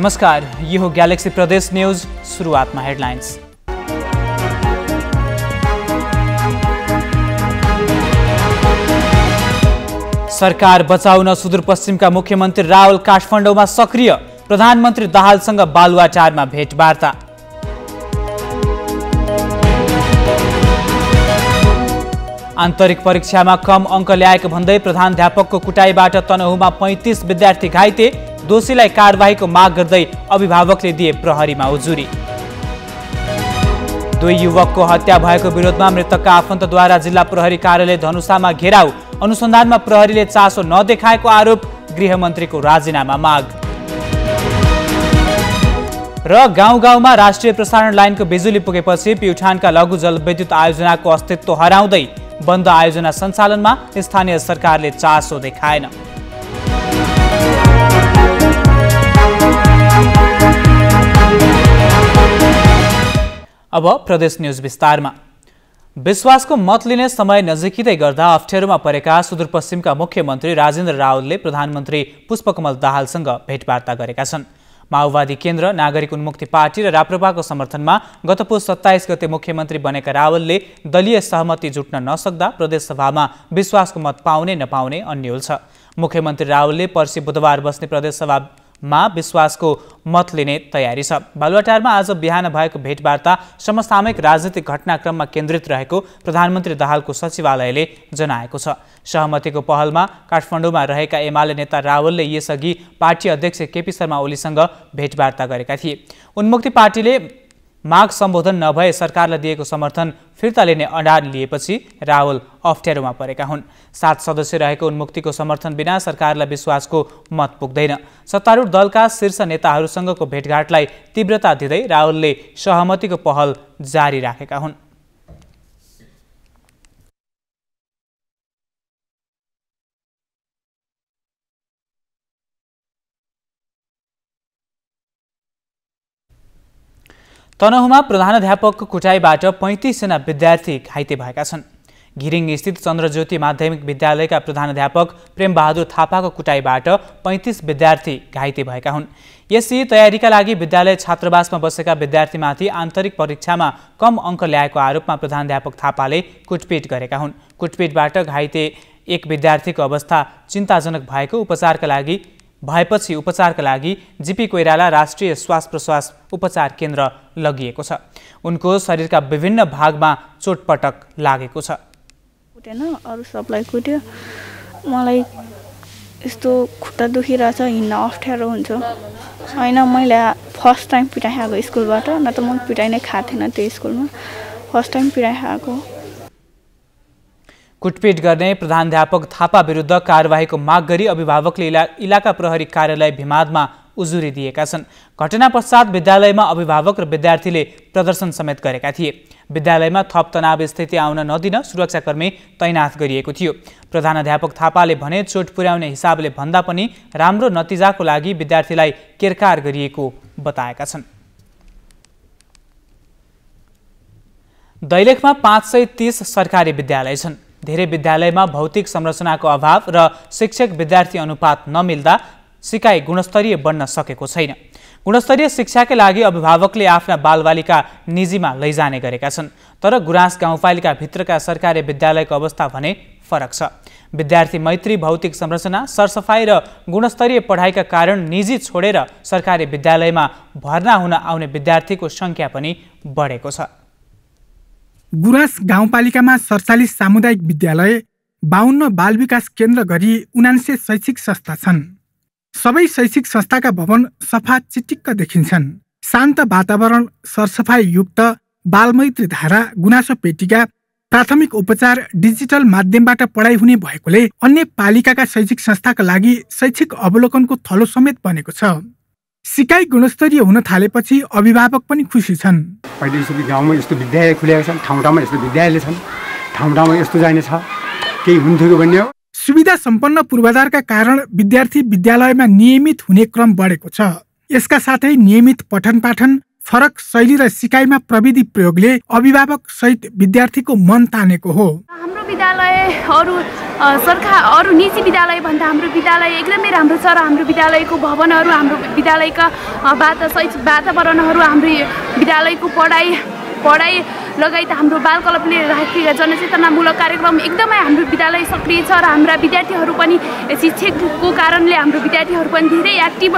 नमस्कार यो हो ग्यालेक्सी प्रदेश न्युज सुरुवातमा हेडलाइन्स सरकार बचाउन सुदूरपश्चिमका मुख्यमन्त्री राहुल काठमाडौँमा सक्रिय प्रधानमन्त्री दाहालसँग बालुवाचारमा भेटवार्ता आन्तरिक परीक्षामा कम अङ्क ल्याएको भन्दै अध्यापकको कुटाईबाट तनहुमा पैँतिस विद्यार्थी घाइते दोषीलाई कारवाहीको माग गर्दै अभिभावकले दिए प्रहरीमा उजुरी दुई युवकको हत्या भएको विरोधमा मृतकका आफन्तद्वारा जिल्ला प्रहरी कार्यालय धनुषामा घेराउ अनुसन्धानमा प्रहरीले चासो नदेखाएको आरोप गृहमन्त्रीको राजीनामा माग र गाउँ गाउँमा राष्ट्रिय प्रसारण लाइनको बिजुली पुगेपछि प्युठानका लघु जलविद्युत आयोजनाको अस्तित्व हराउँदै बन्द आयोजना सञ्चालनमा स्थानीय सरकारले चासो देखाएन अब प्रदेश न्युज विस्तारमा विश्वासको मत लिने समय नजिकिँदै गर्दा अप्ठ्यारोमा परेका सुदूरपश्चिमका मुख्यमन्त्री राजेन्द्र रावलले प्रधानमन्त्री पुष्पकमल दाहालसँग भेटवार्ता गरेका छन् माओवादी केन्द्र नागरिक उन्मुक्ति पार्टी र राप्रपाको समर्थनमा गत पुस सत्ताइस गते मुख्यमन्त्री बनेका रावलले दलीय सहमति जुट्न नसक्दा प्रदेशसभामा विश्वासको मत पाउने नपाउने अन्यल छ मुख्यमन्त्री रावलले पर्सि बुधबार बस्ने प्रदेशसभा मा विश्वासको मत लिने तयारी छ बालुवाटारमा आज बिहान भएको भेटवार्ता समसामयिक राजनीतिक घटनाक्रममा केन्द्रित रहेको प्रधानमन्त्री दाहालको सचिवालयले जनाएको छ सहमतिको पहलमा काठमाडौँमा रहेका एमाले नेता रावलले यसअघि पार्टी अध्यक्ष केपी शर्मा ओलीसँग भेटवार्ता गरेका थिए उन्मुक्ति पार्टीले माग सम्बोधन नभए सरकारलाई दिएको समर्थन फिर्ता लिने अडान लिएपछि रावल अप्ठ्यारोमा परेका हुन् सात सदस्य रहेको उन्मुक्तिको समर्थन बिना सरकारलाई विश्वासको मत पुग्दैन सत्तारूढ दलका शीर्ष नेताहरूसँगको भेटघाटलाई तीव्रता दिँदै राहुलले सहमतिको पहल जारी राखेका हुन् तनहुमा प्रधानाध्यापकको कुटाइबाट पैँतिसजना विद्यार्थी घाइते भएका छन् घिरिङ स्थित चन्द्रज्योति माध्यमिक विद्यालयका प्रधानाध्यापक प्रेमबहादुर थापाको कुटाइबाट पैँतिस विद्यार्थी घाइते भएका हुन् यसरी तयारीका लागि विद्यालय छात्रावासमा बसेका विद्यार्थीमाथि आन्तरिक परीक्षामा कम अङ्क ल्याएको आरोपमा प्रधानाध्यापक थापाले कुटपिट गरेका हुन् कुटपिटबाट घाइते एक विद्यार्थीको अवस्था चिन्ताजनक भएको उपचारका लागि भएपछि उपचारका लागि जिपी कोइराला राष्ट्रिय श्वास प्रश्वास उपचार केन्द्र लगिएको छ उनको शरीरका विभिन्न भागमा चोटपटक लागेको छ कुटेन अरू सबलाई कुट्यो मलाई यस्तो खुट्टा दुखिरहेछ हिँड्न अप्ठ्यारो हुन्छ होइन मैले फर्स्ट टाइम पिटाइ आएको स्कुलबाट न त म पिटाइ नै खाएको थिएन त्यो स्कुलमा फर्स्ट टाइम पिटाइ आएको कुटपिट गर्ने प्रधानध्यापक थापा विरुद्ध कारवाहीको माग गरी अभिभावकले इलाका प्रहरी कार्यालय भिमादमा उजुरी दिएका छन् घटना पश्चात विद्यालयमा अभिभावक र विद्यार्थीले प्रदर्शन समेत गरेका थिए विद्यालयमा थप तनाव स्थिति आउन नदिन सुरक्षाकर्मी तैनाथ गरिएको थियो प्रधानध्यापक थापाले भने चोट पुर्याउने हिसाबले भन्दा पनि राम्रो नतिजाको लागि विद्यार्थीलाई केरकार गरिएको बताएका छन् दैलेखमा पाँच सय तिस सरकारी विद्यालय छन् धेरै विद्यालयमा भौतिक संरचनाको अभाव र शिक्षक विद्यार्थी अनुपात नमिल्दा सिकाइ गुणस्तरीय बन्न सकेको छैन गुणस्तरीय शिक्षाकै लागि अभिभावकले आफ्ना बालबालिका निजीमा लैजाने गरेका छन् तर गुराँस गाउँपालिकाभित्रका सरकारी विद्यालयको अवस्था भने फरक छ विद्यार्थी मैत्री भौतिक संरचना सरसफाई र गुणस्तरीय पढाइका कारण निजी छोडेर सरकारी विद्यालयमा भर्ना हुन आउने विद्यार्थीको सङ्ख्या पनि बढेको छ गुराँस गाउँपालिकामा सडचालिस सामुदायिक विद्यालय बाहन्न बाल विकास केन्द्र गरी उनान्से शैक्षिक संस्था छन् सबै शैक्षिक संस्थाका भवन सफा चिटिक्क देखिन्छन् शान्त वातावरण सरसफाइयुक्त बालमैत्री धारा गुनासो पेटिका प्राथमिक उपचार डिजिटल माध्यमबाट पढाइ हुने भएकोले अन्य पालिकाका शैक्षिक संस्थाका लागि शैक्षिक अवलोकनको थलो समेत बनेको छ सिकाइ गुणस्तरीय हुन थालेपछि अभिभावक पनि खुसी छन् अहिले यसरी गाउँमा यस्तो विद्यालय खुलेका छन् ठाउँ ठाउँमा यस्तो विद्यालय छन् ठाउँ ठाउँमा यस्तो जाने छ केही हुन्थ्यो भन्ने सुविधा सम्पन्न पूर्वाधारका कारण विद्यार्थी विद्यालयमा नियमित हुने क्रम बढेको छ यसका साथै नियमित पठन पाठन फरक शैली र सिकाइमा प्रविधि प्रयोगले अभिभावक सहित विद्यार्थीको मन तानेको हो हाम्रो विद्यालय अरू सरकार अरू निजी विद्यालय भन्दा हाम्रो विद्यालय एकदमै राम्रो छ र हाम्रो विद्यालयको भवनहरू हाम्रो विद्यालयका वाता शैक्षिक वातावरणहरू हाम्रो विद्यालयको पढाइ पढाइ लगायत हाम्रो बालकलपले राखेका जनचेतनामूलक कार्यक्रम एकदमै हाम्रो विद्यालय सक्रिय छ र हाम्रा विद्यार्थीहरू पनि शिक्षकको कारणले हाम्रो विद्यार्थीहरू पनि धेरै एक्टिभ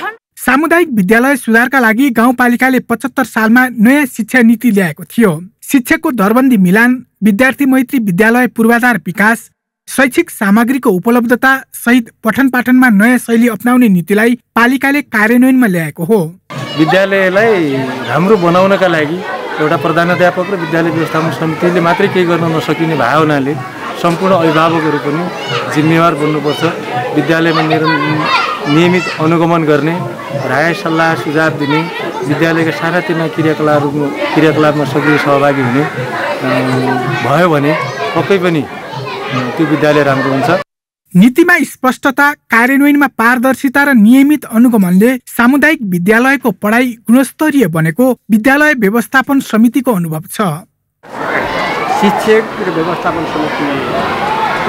छन् सामुदायिक विद्यालय सुधारका लागि गाउँपालिकाले पचहत्तर सालमा नयाँ शिक्षा नीति ल्याएको थियो शिक्षकको दरबन्दी मिलान विद्यार्थी मैत्री विद्यालय पूर्वाधार विकास शैक्षिक सामग्रीको उपलब्धता सहित पठन पाठनमा नयाँ शैली अप्नाउने नीतिलाई पालिकाले कार्यान्वयनमा ल्याएको हो विद्यालयलाई राम्रो बनाउनका लागि एउटा प्रधानाध्यापक र विद्यालय व्यवस्थापन समितिले मात्रै केही गर्न नसकिने भावनाले सम्पूर्ण अभिभावकहरू पनि जिम्मेवार बन्नुपर्छ विद्यालयमा निर नियमित अनुगमन गर्ने राय सल्लाह सुझाव दिने विद्यालयका सानातिना क्रियाकलाप क्रियाकलापमा सक्रिय सहभागी हुने भयो भने पक्कै पनि त्यो विद्यालय राम्रो हुन्छ नीतिमा स्पष्टता कार्यान्वयनमा पारदर्शिता र नियमित अनुगमनले सामुदायिक विद्यालयको पढाइ गुणस्तरीय बनेको विद्यालय व्यवस्थापन समितिको अनुभव छ शिक्षक र व्यवस्थापन समिति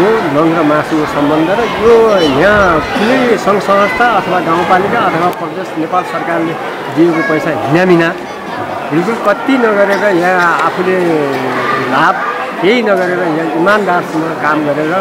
यो लङ र मासुको सम्बन्ध र यो यहाँ कुनै सङ्घ संस्था अथवा गाउँपालिका अथवा प्रदेश नेपाल सरकारले दिएको पैसा हिनामिना बिल्कुल कति नगरेर यहाँ आफूले लाभ केही नगरेर यहाँ इमान्दारसँग काम गरेर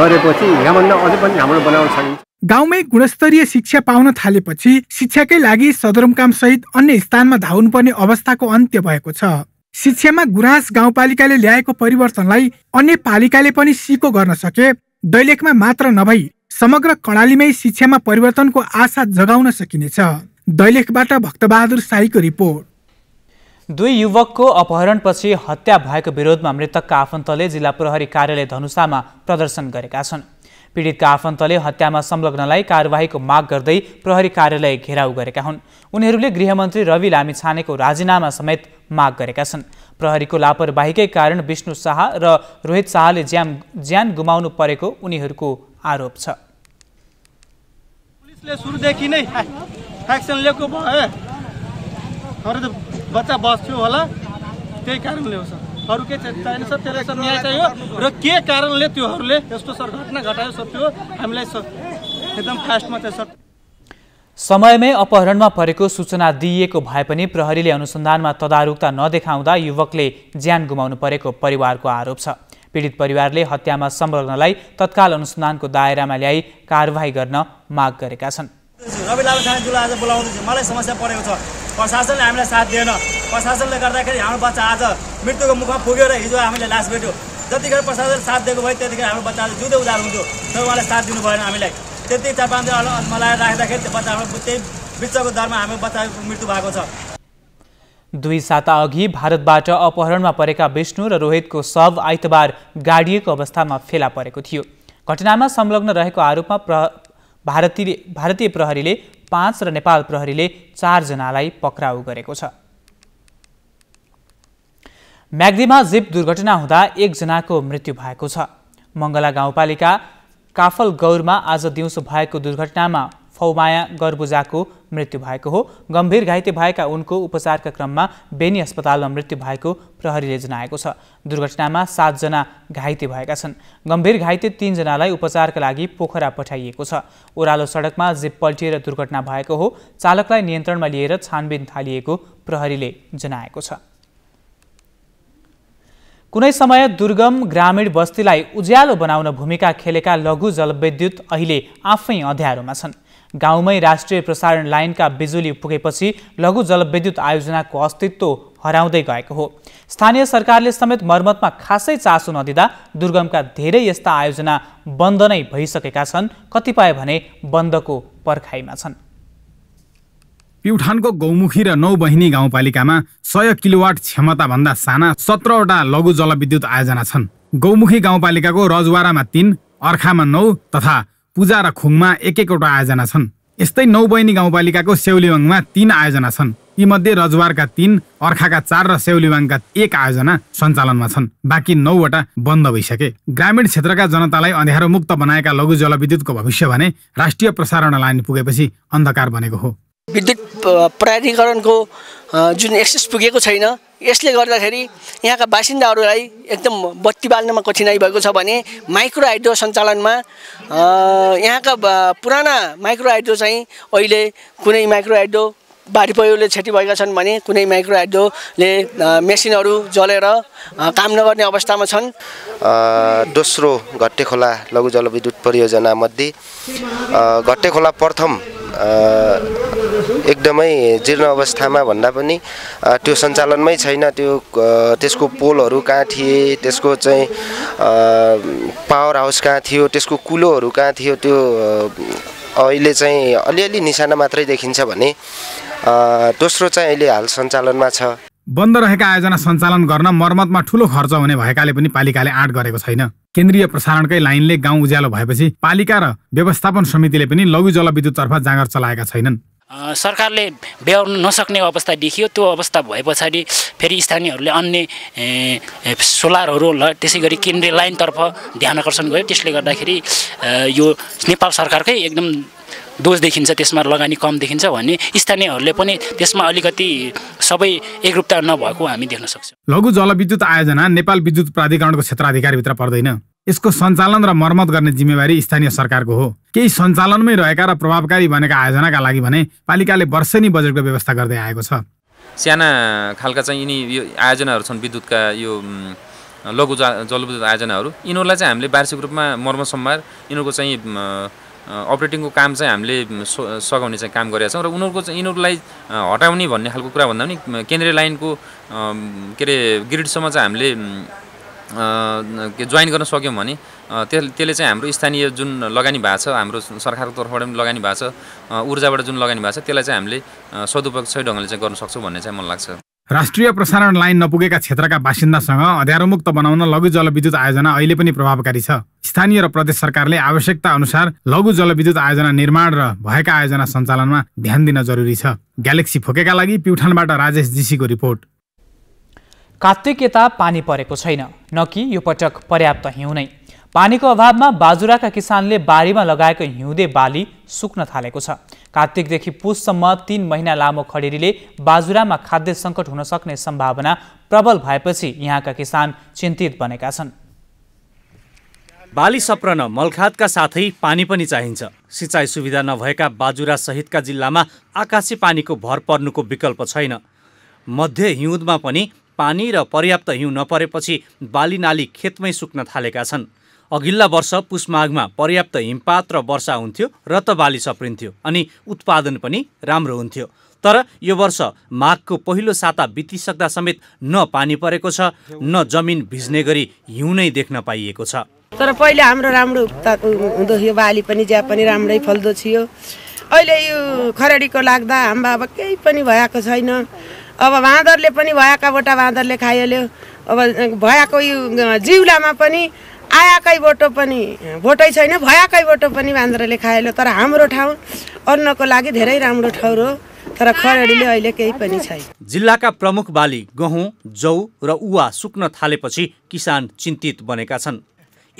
गरेपछि यहाँभन्दा अझै पनि हाम्रो बनाउन सकिन्छ गाउँमै गुणस्तरीय शिक्षा पाउन थालेपछि शिक्षाकै लागि सदरमुकाम सहित अन्य स्थानमा धाउनुपर्ने अवस्थाको अन्त्य भएको छ शिक्षामा गुराँस गाउँपालिकाले ल्याएको परिवर्तनलाई अन्य पालिकाले पनि सिको गर्न सके दैलेखमा मात्र नभई समग्र कर्णालीमै शिक्षामा परिवर्तनको आशा जगाउन सकिनेछ दैलेखबाट भक्तबहादुर साईको रिपोर्ट दुई युवकको अपहरणपछि हत्या भएको विरोधमा मृतकका आफन्तले जिल्ला प्रहरी कार्यालय धनुषामा प्रदर्शन गरेका छन् पीडितका आफन्तले हत्यामा संलग्नलाई कारवाहीको माग गर्दै प्रहरी कार्यालय घेराउ गरेका हुन् उनीहरूले गृहमन्त्री रवि लामिछानेको राजीनामा समेत माग गरेका छन् प्रहरीको लापरवाहीकै कारण विष्णु शाह र रोहित शाहले ज्यान ज्यान गुमाउनु परेको उनीहरूको आरोप छ पुलिसले सुरुदेखि नै बच्चा बस्थ्यो होला त्यही कारणले हो सर अरू के चाहिने सर त्यसलाई सर न्याय चाहियो र के कारणले त्योहरूले यस्तो सर घटना घटायो सर त्यो हामीलाई सर एकदम फास्टमा चाहिँ सर समयमै अपहरणमा परेको सूचना दिइएको भए पनि प्रहरीले अनुसन्धानमा तदारुकता नदेखाउँदा युवकले ज्यान गुमाउनु परेको परिवारको आरोप छ पीडित परिवारले हत्यामा संलग्नलाई तत्काल अनुसन्धानको दायरामा ल्याई कारवाही गर्न माग गरेका छन् रवि लाल सानेज्यूलाई आज बोलाउँदैछु मलाई समस्या परेको छ प्रशासनले हामीलाई साथ दिएन प्रशासनले गर्दाखेरि हाम्रो बच्चा आज मृत्युको मुखमा पुग्यो र हिजो हामीले लास भेट्यो जतिखेर प्रशासनले साथ दिएको भयो त्यतिखेर हाम्रो बच्चा आज जुधै उधार हुन्थ्यो तर उहाँले साथ दिनु भएन हामीलाई त्यति चार पाँच दिन मलाई राख्दाखेरि त्यो बच्चा हाम्रो त्यही बिचको दरमा हाम्रो बच्चा मृत्यु भएको छ दुई साता अघि भारतबाट अपहरणमा परेका विष्णु र रोहितको शव आइतबार गाडिएको अवस्थामा फेला परेको थियो घटनामा संलग्न रहेको आरोपमा प्र भारतीय भारतीय प्रहरीले पाँच र नेपाल प्रहरीले चारजनालाई पक्राउ गरेको छ म्याग्दीमा जीप दुर्घटना हुँदा एकजनाको मृत्यु भएको छ मङ्गला गाउँपालिका काफल गौरमा आज दिउँसो भएको दुर्घटनामा फौमाया गर्बुजाको मृत्यु भएको हो गम्भीर घाइते भएका उनको उपचारका क्रममा बेनी अस्पतालमा मृत्यु भएको प्रहरीले जनाएको छ दुर्घटनामा सातजना घाइते भएका छन् गम्भीर घाइते तिनजनालाई उपचारका लागि पोखरा पठाइएको छ ओह्रालो सडकमा जिप पल्टिएर दुर्घटना भएको हो चालकलाई नियन्त्रणमा लिएर छानबिन थालिएको प्रहरीले जनाएको छ कुनै समय दुर्गम ग्रामीण बस्तीलाई उज्यालो बनाउन भूमिका खेलेका लघु जलविद्युत अहिले आफै अँध्यारोमा छन् गाउँमै राष्ट्रिय प्रसारण लाइनका बिजुली पुगेपछि लघु जलविद्युत आयोजनाको अस्तित्व हराउँदै गएको हो स्थानीय सरकारले समेत मर्मतमा खासै चासो नदिँदा दुर्गमका धेरै यस्ता आयोजना बन्द नै भइसकेका छन् कतिपय भने बन्दको पर्खाइमा छन् प्युठानको गौमुखी र नौ बहिनी गाउँपालिकामा सय किलोवाट क्षमताभन्दा साना सत्रवटा लघु जलविद्युत आयोजना छन् गौमुखी गाउँपालिकाको रजवारामा तिन अर्खामा नौ तथा पूजा र खुङमा एक एकवटा आयोजना छन् यस्तै नौ बहिनी गाउँपालिकाको सेउलीवाङमा तीन आयोजना छन् यी मध्ये रजवारका तीन अर्खाका चार र सेउलीवाङका एक आयोजना सञ्चालनमा छन् बाँकी नौवटा बन्द भइसके ग्रामीण क्षेत्रका जनतालाई अँध्यारो मुक्त बनाएका लघु जलविद्युतको भविष्य भने राष्ट्रिय प्रसारण लाइन पुगेपछि अन्धकार बनेको हो विद्युत प्राधिकरणको जुन एक्सेस पुगेको छैन यसले गर्दाखेरि यहाँका बासिन्दाहरूलाई एकदम बत्ती बाल्नमा कठिनाइ भएको छ भने माइक्रो हाइड्रो सञ्चालनमा यहाँका पुराना माइक्रो हाइड्रो चाहिँ अहिले कुनै माइक्रो हाइड्रो बाढी पहिरोले क्षति भएका छन् भने कुनै माइक्रो हाइड्रोले मेसिनहरू जलेर काम नगर्ने अवस्थामा छन् दोस्रो घट्टे खोला लघु जलविद्युत परियोजनामध्ये घट्टे खोला प्रथम एकदमै जीर्ण अवस्थामा भन्दा पनि त्यो सञ्चालनमै छैन त्यो त्यसको पोलहरू कहाँ थिए त्यसको चाहिँ पावर हाउस कहाँ थियो त्यसको कुलोहरू कहाँ थियो त्यो अहिले चाहिँ अलिअलि निशाना मात्रै देखिन्छ भने दोस्रो चाहिँ अहिले हाल सञ्चालनमा छ बन्द रहेका आयोजना सञ्चालन गर्न मर्मतमा ठूलो खर्च हुने भएकाले पनि पालिकाले आँट गरेको छैन केन्द्रीय प्रसारणकै लाइनले गाउँ उज्यालो भएपछि पालिका र व्यवस्थापन समितिले पनि लघु जलविद्युततर्फ जाँगर चलाएका छैनन् सरकारले ब्याउन नसक्ने अवस्था देखियो त्यो अवस्था भए पछाडि फेरि स्थानीयहरूले अन्य सोलरहरू त्यसै गरी केन्द्रीय लाइनतर्फ ध्यान आकर्षण गर्यो त्यसले गर्दाखेरि यो नेपाल सरकारकै एकदम दोष देखिन्छ त्यसमा लगानी कम देखिन्छ भने स्थानीयहरूले पनि त्यसमा अलिकति सबै एकरूपता नभएको हामी देख्न सक्छौँ लघु जलविद्युत आयोजना नेपाल विद्युत प्राधिकरणको क्षेत्राधिकारभित्र पर्दैन यसको सञ्चालन र मर्मत गर्ने जिम्मेवारी स्थानीय सरकारको हो केही सञ्चालनमै रहेका र प्रभावकारी बनेका आयोजनाका लागि भने पालिकाले वर्षेनी बजेटको व्यवस्था गर्दै आएको छ साना खालका चाहिँ यिनी यो आयोजनाहरू छन् विद्युतका यो लघु जलविद्युत आयोजनाहरू यिनीहरूलाई चाहिँ हामीले वार्षिक रूपमा मर्मसम्भार यिनीहरूको चाहिँ अपरेटिङको काम चाहिँ हामीले सघाउने चाहिँ काम गरेका छौँ र उनीहरूको चाहिँ यिनीहरूलाई हटाउने भन्ने खालको कुरा भन्दा पनि केन्द्रीय लाइनको के अरे ग्रिडसम्म चाहिँ हामीले जोइन गर्न सक्यौँ भने त्यस त्यसले चाहिँ हाम्रो स्थानीय जुन लगानी भएको छ हाम्रो सरकारको तर्फबाट पनि लगानी भएको छ ऊर्जाबाट जुन लगानी भएको छ त्यसलाई चाहिँ हामीले सदुपयोग सही ढङ्गले चाहिँ गर्न सक्छौँ भन्ने चाहिँ मन लाग्छ राष्ट्रिय प्रसारण लाइन नपुगेका क्षेत्रका बासिन्दासँग अध्यारोमुक्त बनाउन लघु जलविद्युत आयोजना अहिले पनि प्रभावकारी छ स्थानीय र प्रदेश सरकारले आवश्यकता अनुसार लघु जलविद्युत आयोजना निर्माण र भएका आयोजना सञ्चालनमा ध्यान दिन जरुरी छ ग्यालेक्सी फोकेका लागि प्युठानबाट राजेश जीसीको रिपोर्ट कात्तिक यता पानी परेको छैन न कि यो पटक पर्याप्त हिउँ नै पानीको अभावमा बाजुराका किसानले बारीमा लगाएको हिउँदे बाली सुक्न थालेको छ कार्तिकदेखि पुससम्म तीन महिना लामो खडेरीले बाजुरामा खाद्य सङ्कट हुन सक्ने सम्भावना प्रबल भएपछि यहाँका किसान चिन्तित बनेका छन् बाली सप्रन मलखातका साथै पानी पनि चाहिन्छ सिँचाइ सुविधा नभएका बाजुरा सहितका जिल्लामा आकाशी पानीको भर पर्नुको विकल्प छैन मध्य हिउँदमा पनि पानी र पर्याप्त हिउँ नपरेपछि बाली नाली खेतमै सुक्न थालेका छन् अघिल्ला वर्ष पुसमाघमा पर्याप्त हिमपात र वर्षा हुन्थ्यो र त बाली सप्रिन्थ्यो अनि उत्पादन पनि राम्रो हुन्थ्यो तर यो वर्ष माघको पहिलो साता बितिसक्दा समेत न पानी परेको छ न जमिन भिज्ने गरी हिउँ नै देख्न पाइएको छ तर पहिले हाम्रो राम्रो हुँदो थियो बाली पनि ज्या पनि राम्रै फल्दो थियो अहिले यो खराडीको लाग्दा हाम्रो अब केही पनि भएको छैन अब बाँदरले पनि भएकाबाट बाँदरले खाइहाल्यो अब भयाको जिउलामा पनि आयाकै बोटो पनि भोटै छैन भयाकै बोटो पनि बाँदरले खाइहाल्यो तर हाम्रो ठाउँ अन्नको लागि धेरै राम्रो ठाउँ हो तर खरेडीले अहिले केही पनि छैन जिल्लाका प्रमुख बाली गहुँ जौ र उवा सुक्न थालेपछि किसान चिन्तित बनेका छन्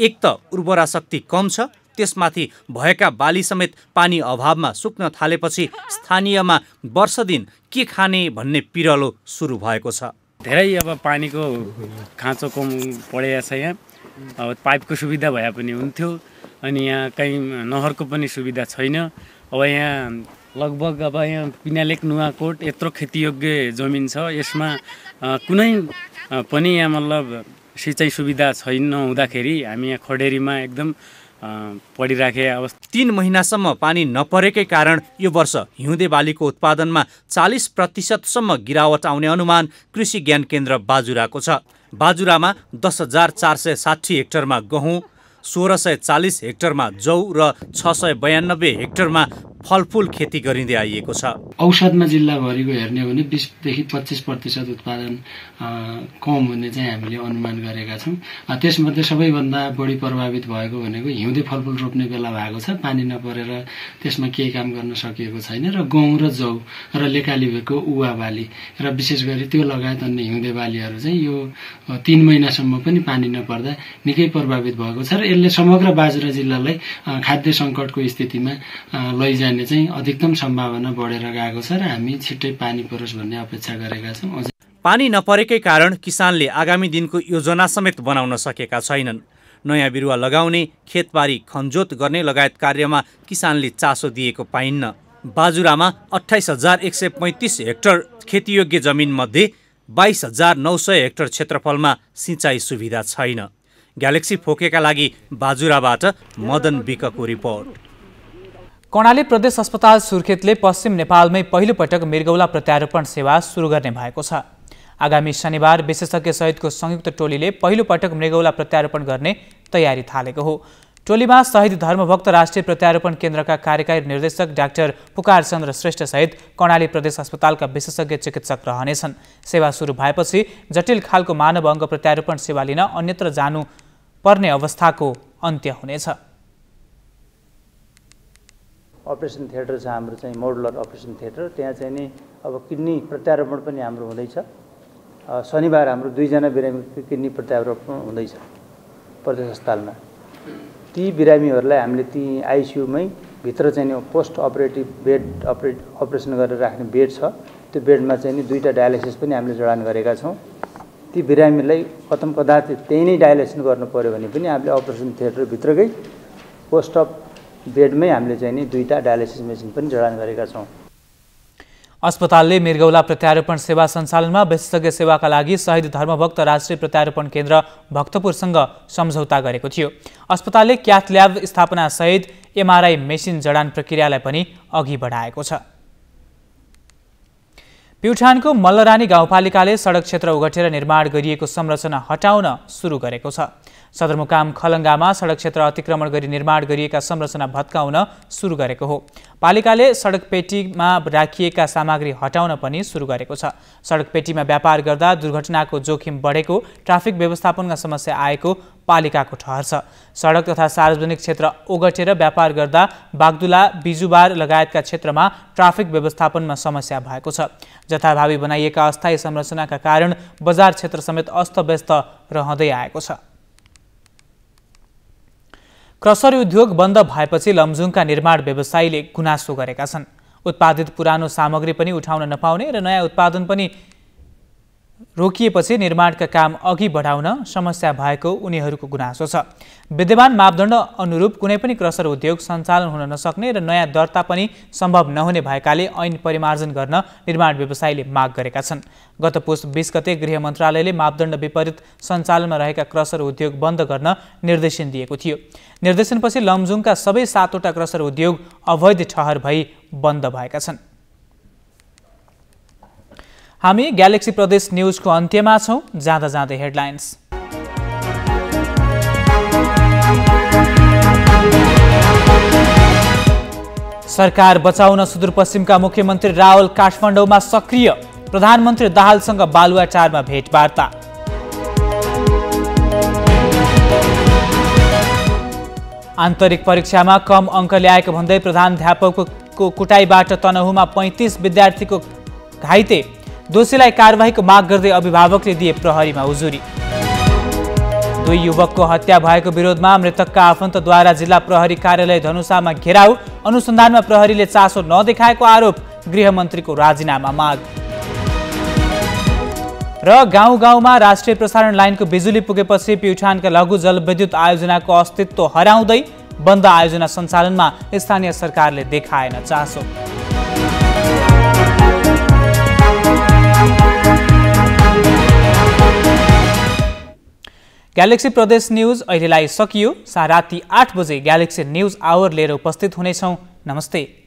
एक त उर्वरा शक्ति कम छ त्यसमाथि भएका बाली समेत पानी अभावमा सुक्न थालेपछि स्थानीयमा वर्ष दिन के खाने भन्ने पिरलो सुरु भएको छ धेरै अब पानीको खाँचो कम परेको छ यहाँ अब पाइपको सुविधा भए पनि हुन्थ्यो अनि यहाँ कहीँ नहरको पनि सुविधा छैन अब यहाँ लगभग अब यहाँ पिनालेक नुवाकोट यत्रो खेतीयोग्य जमिन छ यसमा कुनै पनि यहाँ मतलब सिँचाइ सुविधा छैन हुँदाखेरि हामी यहाँ खडेरीमा एकदम पढिराखे अब तिन महिनासम्म पानी नपरेकै कारण यो वर्ष हिउँदे बालीको उत्पादनमा चालिस प्रतिशतसम्म गिरावट आउने अनुमान कृषि ज्ञान केन्द्र बाजुराको छ बाजुरामा दस हजार चार सय साठी हेक्टरमा गहुँ सोह्र सय चालिस हेक्टरमा जौ र छ सय बयानब्बे हेक्टरमा फलफुल खेती गरिँदै आइएको छ औषधमा जिल्लाभरिको हेर्ने हो भने बिसदेखि पच्चिस प्रतिशत उत्पादन कम हुने चाहिँ हामीले अनुमान गरेका छौँ त्यसमध्ये सबैभन्दा बढी प्रभावित भएको भनेको हिउँदे फलफुल रोप्ने बेला भएको छ पानी नपरेर त्यसमा केही काम गर्न सकिएको छैन र गहुँ र जौ र लेकाली भएको उवा बाली र विशेष गरी त्यो लगायत अन्य हिउँदे बालीहरू चाहिँ यो तिन महिनासम्म पनि पानी नपर्दा निकै प्रभावित भएको छ र यसले समग्र बाजुरा जिल्लालाई खाद्य सङ्कटको स्थितिमा लैजाने जाने चाहिँ अधिकतम सम्भावना बढेर गएको छ र हामी छिट्टै पानी परोस् भन्ने अपेक्षा गरेका छौँ पानी नपरेकै कारण किसानले आगामी दिनको योजना समेत बनाउन सकेका छैनन् नयाँ बिरुवा लगाउने खेतबारी खनजोत गर्ने लगायत कार्यमा किसानले चासो दिएको पाइन्न बाजुरामा अठाइस हजार एक सय पैँतिस हेक्टर खेतीयोग्य जमिनमध्ये बाइस हजार नौ सय हेक्टर क्षेत्रफलमा सिँचाइ सुविधा छैन ग्यालेक्सी फोकेका लागि बाजुराबाट मदन बिकको रिपोर्ट कर्णाली प्रदेश अस्पताल सुर्खेतले पश्चिम नेपालमै पहिलोपटक मृगौला प्रत्यारोपण सेवा सुरु गर्ने भएको छ आगामी शनिबार विशेषज्ञ सहितको संयुक्त टोलीले पहिलोपटक मृगौला प्रत्यारोपण गर्ने तयारी थालेको हो टोलीमा शहीद धर्मभक्त राष्ट्रिय प्रत्यारोपण केन्द्रका कार्यकारी निर्देशक डाक्टर पुकार चन्द्र सहित कर्णाली प्रदेश अस्पतालका विशेषज्ञ चिकित्सक रहनेछन् सेवा सुरु भएपछि जटिल खालको मानव अङ्ग प्रत्यारोपण सेवा लिन अन्यत्र जानु पर्ने अवस्थाको अन्त्य हुनेछ अपरेसन थिएटर छ हाम्रो चाहिँ मोडुलर अपरेसन थिएटर त्यहाँ चाहिँ नि अब किडनी प्रत्यारोपण पनि हाम्रो हुँदैछ शनिबार हाम्रो दुईजना बिरामीको किडनी प्रत्यारोपण हुँदैछ प्रदेश अस्पतालमा ती बिरामीहरूलाई हामीले ती आइसियुमै भित्र चाहिँ नि post operative bed operate operation गरेर राख्ने बेड छ त्यो बेडमा चाहिँ नि दुईवटा डायलिसिस पनि हामीले जडान गरेका छौँ ती बिरामीलाई कथम कदाचित त्यही नै डायलिसिस गर्नु पऱ्यो भने पनि हामीले अपरेसन थिएटरभित्रकै पोस्ट अप बेडमै हामीले चाहिँ नि दुईवटा डायलिसिस मेसिन पनि जडान गरेका छौँ अस्पतालले मिर्गौला प्रत्यारोपण सेवा सञ्चालनमा विशेषज्ञ सेवाका लागि शहीद धर्मभक्त राष्ट्रिय प्रत्यारोपण केन्द्र भक्तपुरसँग सम्झौता गरेको थियो अस्पतालले क्याथ ल्याब स्थापनासहित एमआरआई मेसिन जडान प्रक्रियालाई पनि अघि बढाएको छ प्युठानको मल्लरानी गाउँपालिकाले सडक क्षेत्र ओगटेर निर्माण गरिएको संरचना हटाउन सुरु गरेको छ सदरमुकाम खलङ्गामा सडक क्षेत्र अतिक्रमण गरी निर्माण गरिएका संरचना भत्काउन सुरु गरेको हो पालिकाले सडक पेटीमा राखिएका सामग्री हटाउन पनि सुरु गरेको छ सडक पेटीमा व्यापार गर्दा दुर्घटनाको जोखिम बढेको ट्राफिक व्यवस्थापनमा समस्या आएको पालिकाको ठहर छ सडक तथा सार्वजनिक क्षेत्र ओगटेर व्यापार गर्दा बागदुला बिजुबार लगायतका क्षेत्रमा ट्राफिक व्यवस्थापनमा समस्या भएको छ जथाभावी बनाइएका अस्थायी संरचनाका कारण बजार क्षेत्र समेत अस्तव्यस्त रहँदै आएको छ क्रसरी उद्योग बन्द भएपछि लमजुङका निर्माण व्यवसायीले गुनासो गरेका छन् उत्पादित पुरानो सामग्री पनि उठाउन नपाउने र नयाँ उत्पादन पनि रोकिएपछि निर्माणका काम अघि बढाउन समस्या भएको उनीहरूको गुनासो छ विद्यमान मापदण्ड अनुरूप कुनै पनि क्रसर उद्योग सञ्चालन हुन नसक्ने र नयाँ दर्ता पनि सम्भव नहुने भएकाले ऐन परिमार्जन गर्न निर्माण व्यवसायले माग गरेका छन् गत पुस बिस गते गृह मन्त्रालयले मापदण्ड विपरीत सञ्चालनमा रहेका क्रसर उद्योग बन्द गर्न निर्देशन दिएको थियो निर्देशनपछि लमजुङका सबै सातवटा क्रसर उद्योग अवैध ठहर भई बन्द भएका छन् हामी ग्यालेक्सी प्रदेश न्युजको अन्त्यमा छौँ जाँदा जाँदै हेडलाइन्स सरकार बचाउन सुदूरपश्चिमका मुख्यमन्त्री रावल काठमाडौँमा सक्रिय प्रधानमन्त्री दाहालसँग बालुवाचारमा भेटवार्ता आन्तरिक परीक्षामा कम अङ्क ल्याएको भन्दै अध्यापकको कुटाईबाट तनहुमा पैँतिस विद्यार्थीको घाइते दोषीलाई कारवाहीको माग गर्दै अभिभावकले दिए प्रहरीमा उजुरी दुई युवकको हत्या भएको विरोधमा मृतकका आफन्तद्वारा जिल्ला प्रहरी कार्यालय धनुषामा घेराउ अनुसन्धानमा प्रहरीले चासो नदेखाएको आरोप गृहमन्त्रीको राजीनामा माग र गाउँ गाउँमा राष्ट्रिय प्रसारण लाइनको बिजुली पुगेपछि प्युठानका लघु जलविद्युत आयोजनाको अस्तित्व हराउँदै बन्द आयोजना सञ्चालनमा स्थानीय सरकारले देखाएन चासो ग्यालेक्सी प्रदेश न्युज अहिलेलाई सकियो सा राति आठ बजे ग्यालेक्सी न्युज आवर लिएर उपस्थित हुनेछौँ नमस्ते